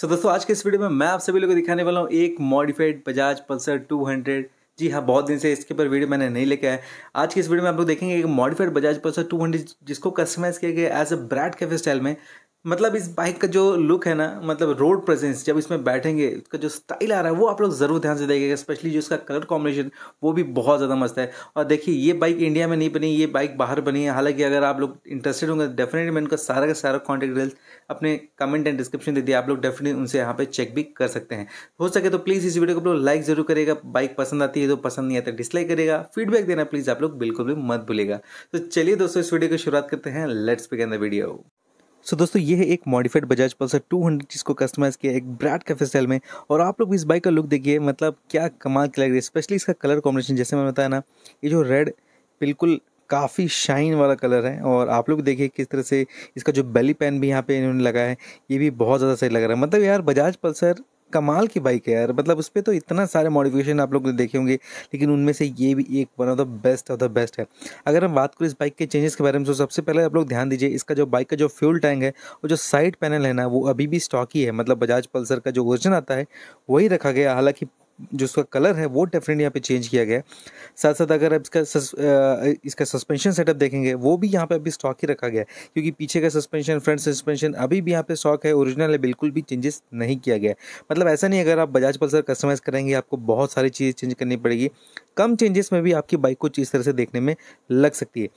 सो so, दोस्तों आज के इस वीडियो में मैं आप सभी लोगों को दिखाने वाला हूँ एक मॉडिफाइड बजाज पल्सर 200 जी हाँ बहुत दिन से इसके ऊपर वीडियो मैंने नहीं लेके आया आज की इस वीडियो में आप लोग देखेंगे एक मॉडिफाइड बजाज पल्सर 200 जिसको कस्टमाइज किया गया as a brat cafe style में मतलब इस बाइक का जो लुक है ना मतलब रोड प्रेजेंस जब इसमें बैठेंगे इसका जो स्टाइल आ रहा है वो आप लोग ज़रूर ध्यान से देखेगा स्पेशली जो इसका कलर कॉम्बिनेशन वो भी बहुत ज़्यादा मस्त है और देखिए ये बाइक इंडिया में नहीं बनी ये बाइक बाहर बनी है हालांकि अगर आप लोग इंटरेस्टेड होंगे डेफिनेटली मैं उनका सारा का सारा कॉन्टैक्ट डिटेल्स अपने कमेंट एंड डिस्क्रिप्शन दे दिया आप लोग डेफिनेट उनसे यहाँ पर चेक भी कर सकते हैं हो सके तो प्लीज़ इस वीडियो को आप लोग लाइक जरूर करेगा बाइक पसंद आती है तो पसंद नहीं आता डिसलाइक करेगा फीडबैक देना प्लीज़ आप लोग बिल्कुल भी मत भूलेगा तो चलिए दोस्तों इस वीडियो की शुरुआत करते हैं let's begin the video so so, दोस्तों ये है एक मॉडिफाइड बजाज पल्सर 200 जिसको कस्टमाइज किया एक ब्राड कैफे स्टाइल में और आप लोग इस बाइक का लुक देखिए मतलब क्या कमाल की लग रही है स्पेशली इसका कलर कॉम्बिनेशन जैसे मैंने बताया ना ये जो रेड बिल्कुल काफ़ी शाइन वाला कलर है और आप लोग देखिए किस तरह से इसका जो बेली पैन भी यहाँ पे इन्होंने लगाया है ये भी बहुत ज़्यादा सही लग रहा है मतलब यार बजाज पल्सर कमाल की बाइक है यार मतलब उस पर तो इतना सारे मॉडिफिकेशन आप लोग देखे होंगे लेकिन उनमें से ये भी एक one of the best of the best है अगर हम बात करें इस बाइक के चेंजेस के बारे में तो सबसे पहले आप लोग ध्यान दीजिए इसका जो बाइक का जो फ्यूल टैंक है और जो साइड पैनल है ना वो अभी भी स्टॉक ही है मतलब बजाज पल्सर का जो वर्जन आता है वही रखा गया हालांकि जो उसका कलर है वो डेफिनेटली यहाँ पे चेंज किया गया है साथ साथ अगर आप इसका सस, आ, इसका सस्पेंशन सेटअप देखेंगे वो भी यहाँ पे अभी स्टॉक ही रखा गया है क्योंकि पीछे का सस्पेंशन फ्रंट सस्पेंशन अभी भी यहाँ पे स्टॉक है ओरिजिनल है बिल्कुल भी चेंजेस नहीं किया गया मतलब ऐसा नहीं अगर आप बजाज पल्सर कस्टमाइज़ करेंगे आपको बहुत सारी चीज़ें चेंज करनी पड़ेगी कम चेंजेस में भी आपकी बाइक को इस तरह से देखने में लग सकती है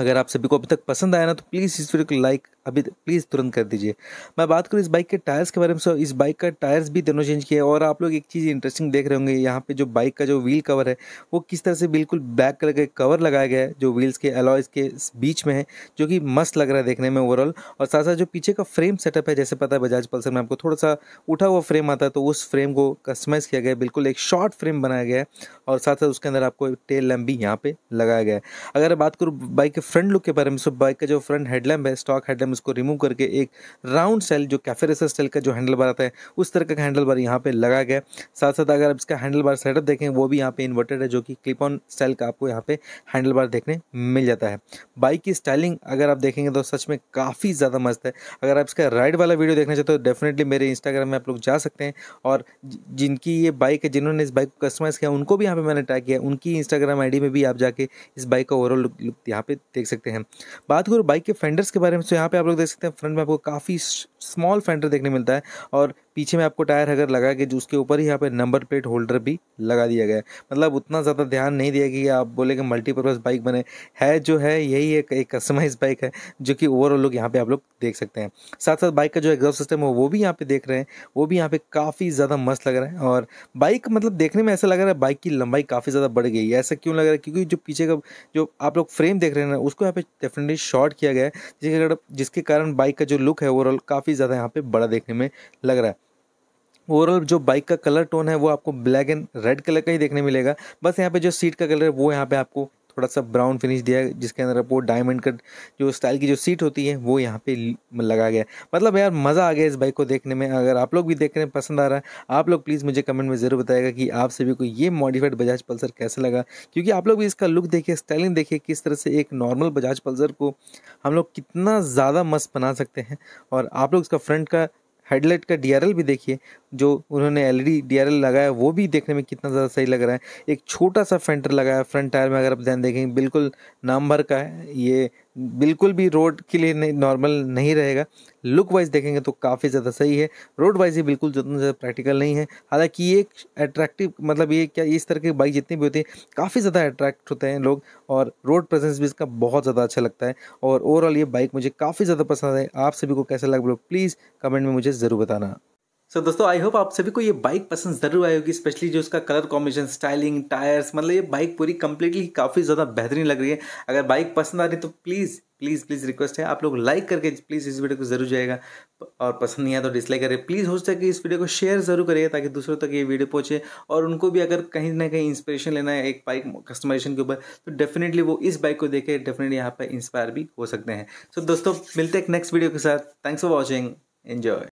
अगर आप सभी को अभी तक पसंद आया ना तो प्लीज़ इस वीडियो को लाइक अभी प्लीज़ तुरंत कर दीजिए मैं बात करूँ इस बाइक के टायर्स के बारे में सो इस बाइक का टायर्स भी दोनों चेंज किया है और आप लोग एक चीज़ इंटरेस्टिंग देख रहे होंगे यहाँ पे जो बाइक का जो व्हील कवर है वो किस तरह से बिल्कुल ब्लैक कलर का कवर लगाया गया है जो व्हील्स के अलॉयज के बीच में है जो कि मस्त लग रहा है देखने में ओवरऑल और साथ साथ जो पीछे का फ्रेम सेटअप है जैसे पता है बजाज पल्सर में आपको थोड़ा सा उठा हुआ फ्रेम आता है तो उस फ्रेम को कस्टमाइज किया गया है बिल्कुल एक शॉर्ट फ्रेम बनाया गया है और साथ साथ उसके अंदर आपको टेल लैम्प भी यहाँ पे लगाया गया है अगर बात करूँ बाइक के फ्रंट लुक के बारे में सो बाइक का जो फ्रंट हेडलैम्प है स्टॉक हेडलैम्प उसको रिमूव करके एक राउंड सेल जो कैफे रेसर सेल का जो हैंडल बार आता है उस तरह का हैंडल बार यहाँ पे लगा गया साथ साथ अगर आप इसका हैंडल बार सेटअप देखें वो भी यहाँ पे इन्वर्टेड है जो कि क्लिप ऑन स्टाइल का आपको यहाँ पे हैंडल बार देखने मिल जाता है बाइक की स्टाइलिंग अगर आप देखेंगे तो सच में काफ़ी ज़्यादा मस्त है अगर आप इसका राइड वाला वीडियो देखना चाहते हो तो डेफिनेटली मेरे इंस्टाग्राम में आप लोग जा सकते हैं और जिनकी ये बाइक है जिन्होंने इस बाइक को कस्टमाइज़ किया उनको भी यहाँ पर मैंने टैग किया उनकी इंस्टाग्राम आई में भी आप जाके इस बाइक का ओवरऑल लुक यहाँ पे देख सकते हैं बात करूँ बाइक के फेंडर्स के बारे में तो यहाँ पे आप लोग देख सकते हैं फ्रंट में आपको काफ़ी स्मॉल फेंडर देखने मिलता है और पीछे में आपको टायर अगर लगा के उसके ऊपर ही यहाँ पे नंबर प्लेट होल्डर भी लगा दिया गया है मतलब उतना ज़्यादा ध्यान नहीं दिया कि आप बोले कि मल्टीपर्पज़ बाइक बने है जो है यही एक एक कस्टमाइज बाइक है जो कि ओवरऑल लोग यहाँ पे आप लोग देख सकते हैं साथ साथ बाइक का जो एग्जॉस्ट सिस्टम है वो भी यहाँ पे देख रहे हैं वो भी यहाँ पे काफ़ी ज़्यादा मस्त लग रहा है और बाइक मतलब देखने में ऐसा लग रहा है बाइक की लंबाई काफ़ी ज़्यादा बढ़ गई है ऐसा क्यों लग रहा है क्योंकि जो पीछे का जो आप लोग फ्रेम देख रहे हैं ना उसको यहाँ पे डेफिनेटली शॉर्ट किया गया है जिसके कारण बाइक का जो लुक है ओवरऑल काफ़ी ज़्यादा यहाँ पे बड़ा देखने में लग रहा है ओवरऑल जो बाइक का कलर टोन है वो आपको ब्लैक एंड रेड कलर का ही देखने मिलेगा बस यहाँ पे जो सीट का कलर है वो यहाँ पे आपको थोड़ा सा ब्राउन फिनिश दिया है जिसके अंदर आपको डायमंड कट जो स्टाइल की जो सीट होती है वो यहाँ पे लगा गया मतलब यार मज़ा आ गया इस बाइक को देखने में अगर आप लोग भी देखने में पसंद आ रहा है आप लोग प्लीज़ मुझे कमेंट में ज़रूर बताएगा कि आप सभी को ये मॉडिफाइड बजाज पल्सर कैसा लगा क्योंकि आप लोग भी इसका लुक देखिए स्टाइलिंग देखिए किस तरह से एक नॉर्मल बजाज पल्सर को हम लोग कितना ज़्यादा मस्त बना सकते हैं और आप लोग इसका फ्रंट का हेडलाइट का डी भी देखिए जो उन्होंने एल ई e लगाया वो भी देखने में कितना ज़्यादा सही लग रहा है एक छोटा सा फेंटर लगाया फ्रंट टायर में अगर आप ध्यान देखेंगे बिल्कुल नाम भर का है ये बिल्कुल भी रोड के लिए नहीं नॉर्मल नहीं रहेगा लुक वाइज देखेंगे तो काफ़ी ज़्यादा सही है रोड वाइज ये बिल्कुल जितना ज़्यादा प्रैक्टिकल नहीं है हालांकि ये एक अट्रैक्टिव मतलब ये क्या इस तरह की बाइक जितनी भी होती है काफ़ी ज़्यादा अट्रैक्ट होते हैं लोग और रोड प्रेजेंस भी इसका बहुत ज़्यादा अच्छा लगता है और ओवरऑल ये बाइक मुझे काफ़ी ज़्यादा पसंद है आप सभी को कैसा लग प्लीज़ कमेंट में मुझे ज़रूर बताना सो so, दोस्तों आई होप आप सभी को ये बाइक पसंद जरूर आई होगी स्पेशली जो उसका कलर कॉम्बिनेशन स्टाइलिंग टायर्स मतलब ये बाइक पूरी कंप्लीटली काफ़ी ज़्यादा बेहतरीन लग रही है अगर बाइक पसंद आ रही तो प्लीज़ प्लीज़ प्लीज़ रिक्वेस्ट है आप लोग लाइक करके प्लीज़ इस वीडियो को जरूर जाएगा और पसंद नहीं आया तो डिसलाइक करें प्लीज़ हो सके इस वीडियो को शेयर जरूर करिए ताकि दूसरों तक ये वीडियो पहुंचे और उनको भी अगर कहीं ना कहीं इंस्पिरेशन लेना है एक बाइक कस्टमाइजेशन के ऊपर तो डेफिनेटली वो इस बाइक को देखे डेफिनेटली यहाँ पर इंस्पायर भी हो सकते हैं सो so, दोस्तों मिलते हैं नेक्स्ट वीडियो के साथ थैंक्स फॉर वॉचिंग एन्जॉय